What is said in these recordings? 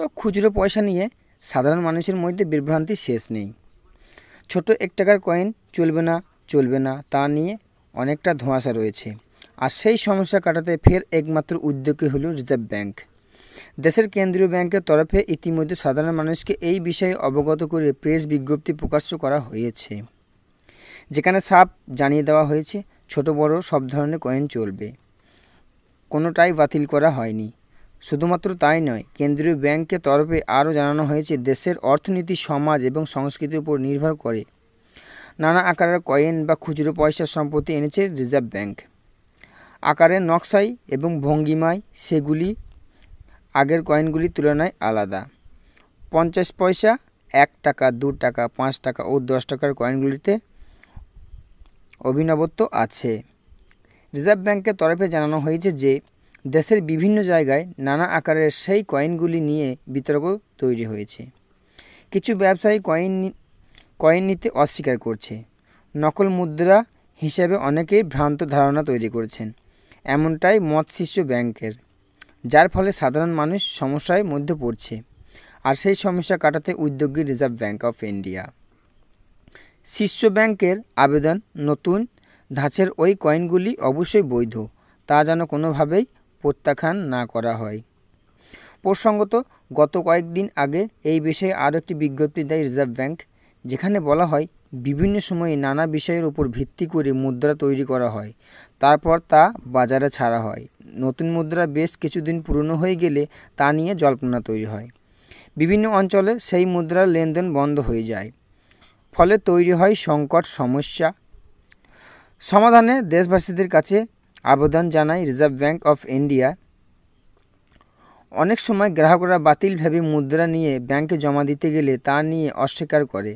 তো খুচরো পয়সা নিয়ে সাধারণ মানুষের মধ্যে বিভ্রান্তি শেষ নেই ছোট এক টাকার কয়েন চলবে না চলবে না তা নিয়ে অনেকটা ধোঁয়াশা রয়েছে আর সেই সমস্যা কাটাতে ফের একমাত্র উদ্যোগী হল রিজার্ভ ব্যাংক দেশের কেন্দ্রীয় ব্যাংকের তরফে ইতিমধ্যে সাধারণ মানুষকে এই বিষয়ে অবগত করে প্রেস বিজ্ঞপ্তি প্রকাশ করা হয়েছে যেখানে সাপ জানিয়ে দেওয়া হয়েছে ছোট বড় সব ধরনের কয়েন চলবে কোনোটাই বাতিল করা হয়নি শুধুমাত্র তাই নয় কেন্দ্রীয় ব্যাংকের তরফে আরও জানানো হয়েছে দেশের অর্থনীতি সমাজ এবং সংস্কৃতির উপর নির্ভর করে নানা আকারের কয়েন বা খুচরো পয়সার সম্পত্তি এনেছে রিজার্ভ ব্যাংক আকারের নকশাই এবং ভঙ্গিমায় সেগুলি আগের কয়েনগুলির তুলনায় আলাদা পঞ্চাশ পয়সা এক টাকা দু টাকা পাঁচ টাকা ও দশ টাকার কয়েনগুলিতে অভিনবত্ব আছে রিজার্ভ ব্যাংকের তরফে জানানো হয়েছে যে দেশের বিভিন্ন জায়গায় নানা আকারের সেই কয়েনগুলি নিয়ে বিতর্ক তৈরি হয়েছে কিছু ব্যবসায়ী কয়েন কয়েন নিতে অস্বীকার করছে নকল মুদ্রা হিসেবে অনেকেই ভ্রান্ত ধারণা তৈরি করছেন এমনটাই মত শীর্ষ ব্যাংকের যার ফলে সাধারণ মানুষ সমস্যায় মধ্যে পড়ছে আর সেই সমস্যা কাটাতে উদ্যোগী রিজার্ভ ব্যাঙ্ক অফ ইন্ডিয়া শীর্ষ ব্যাংকের আবেদন নতুন ধাঁচের ওই কয়েনগুলি অবশ্যই বৈধ তা যেন কোনোভাবেই প্রত্যাখ্যান না করা হয় প্রসঙ্গত গত কয়েকদিন আগে এই বিষয়ে আরও একটি বিজ্ঞপ্তি দেয় রিজার্ভ ব্যাংক যেখানে বলা হয় বিভিন্ন সময়ে নানা বিষয়ের উপর ভিত্তি করে মুদ্রা তৈরি করা হয় তারপর তা বাজারে ছাড়া হয় নতুন মুদ্রা বেশ কিছুদিন পুরনো হয়ে গেলে তা নিয়ে জল্পনা তৈরি হয় বিভিন্ন অঞ্চলে সেই মুদ্রার লেনদেন বন্ধ হয়ে যায় ফলে তৈরি হয় সংকট সমস্যা সমাধানে দেশবাসীদের কাছে আবেদন জানায় রিজার্ভ ব্যাঙ্ক অফ ইন্ডিয়া অনেক সময় গ্রাহকরা বাতিল মুদ্রা নিয়ে ব্যাংকে জমা দিতে গেলে তা নিয়ে অস্বীকার করে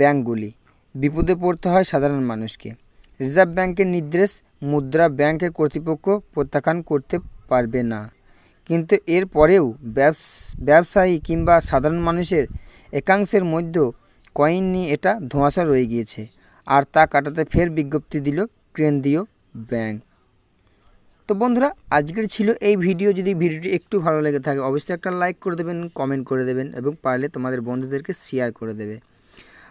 ব্যাংকগুলি বিপদে পড়তে হয় সাধারণ মানুষকে রিজার্ভ ব্যাংকের নির্দেশ মুদ্রা ব্যাংকের কর্তৃপক্ষ প্রত্যাখ্যান করতে পারবে না কিন্তু এর পরেও ব্যবসায়ী কিংবা সাধারণ মানুষের একাংশের মধ্যে কয়েন নিয়ে এটা ধোঁয়াশা রয়ে গিয়েছে আর তা কাটাতে ফের বিজ্ঞপ্তি দিল কেন্দ্রীয় ব্যাংক তো বন্ধুরা আজকের ছিল এই ভিডিও যদি ভিডিওটি একটু ভালো লেগে থাকে অবশ্যই একটা লাইক করে দেবেন কমেন্ট করে দেবেন এবং পারলে তোমাদের বন্ধুদেরকে শেয়ার করে দেবে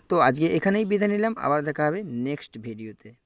তো আজকে এখানেই বিদায় নিলাম আবার দেখা হবে নেক্সট ভিডিওতে